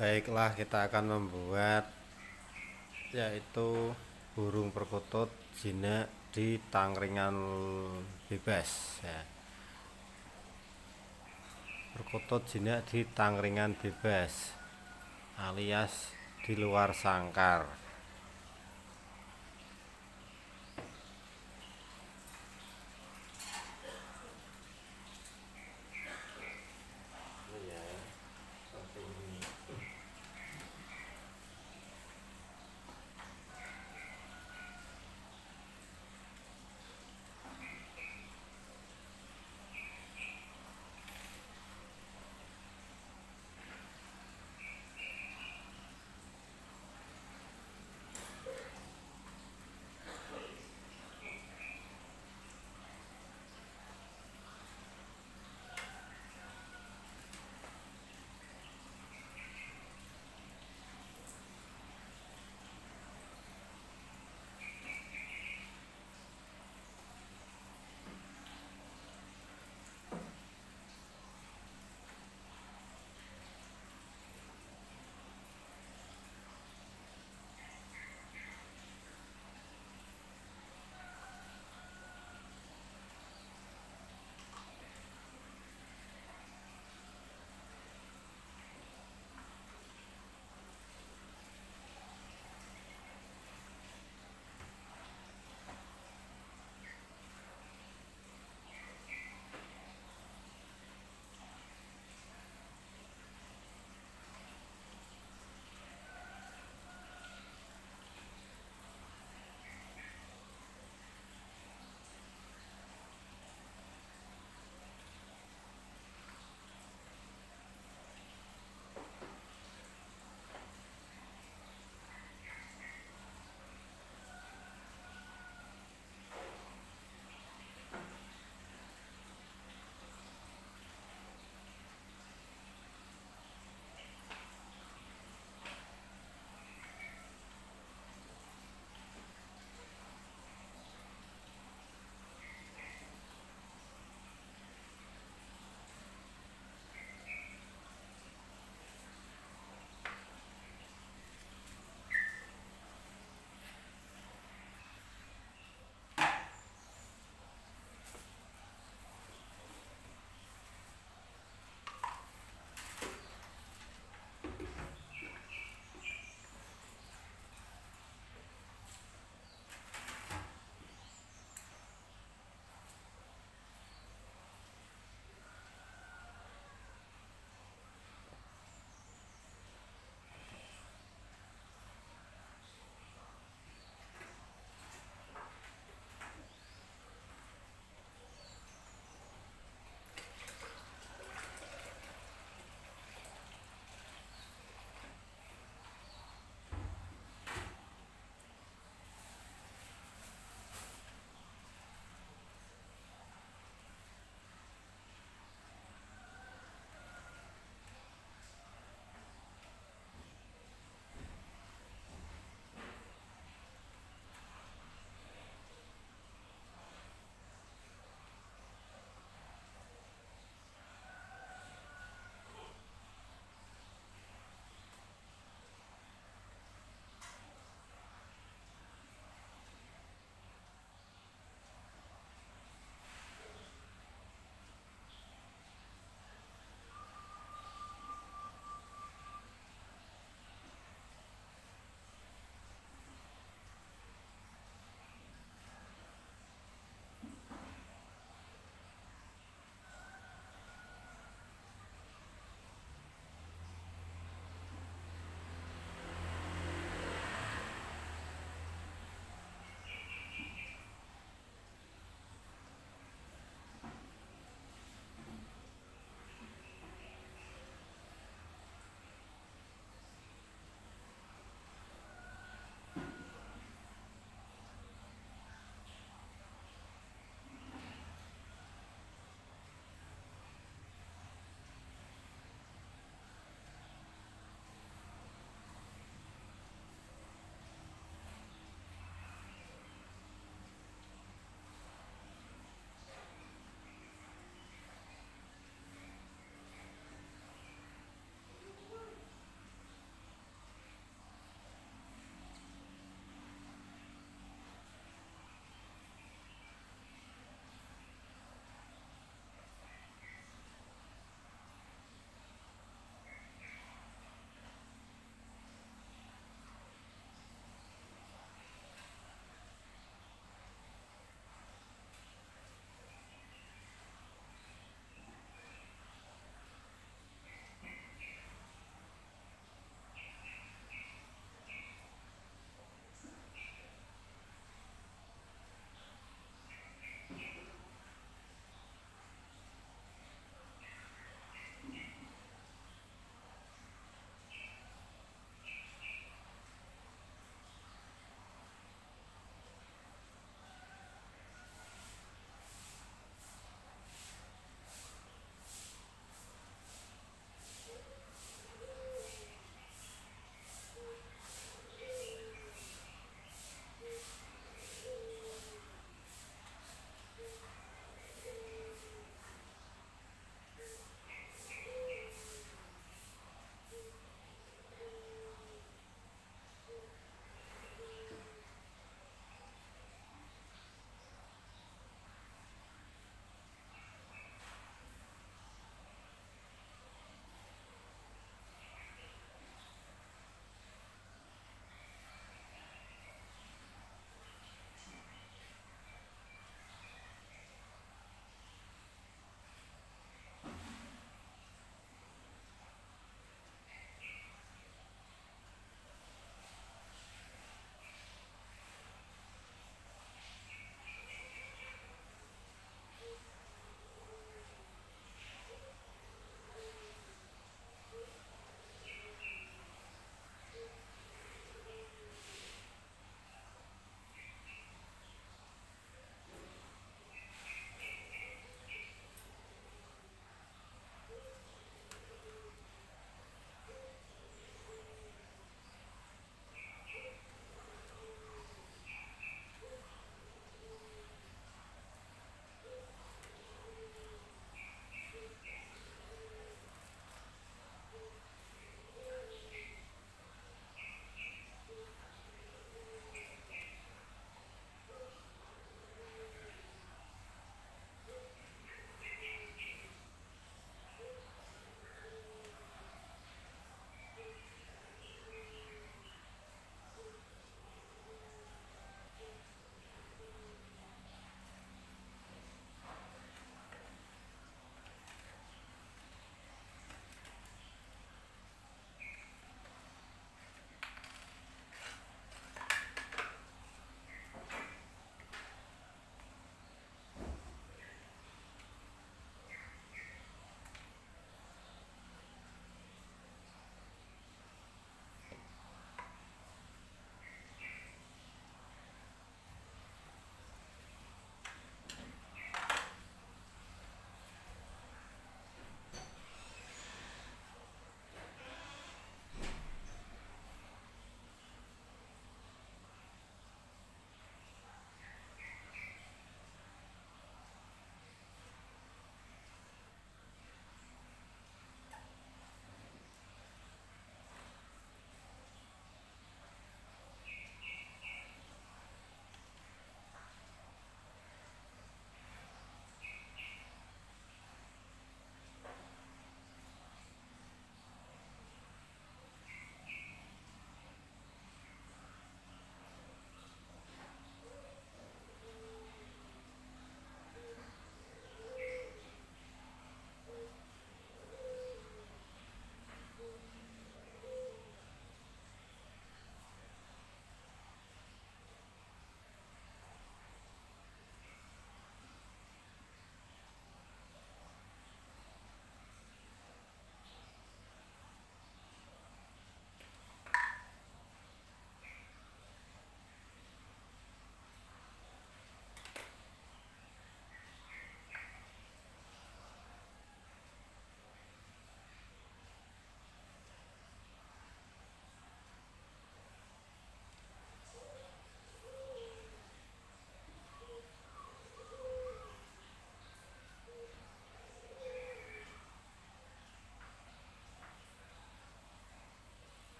baiklah kita akan membuat yaitu burung perkutut jinak di tangkringan bebas ya. perkutut jinak di tangkringan bebas alias di luar sangkar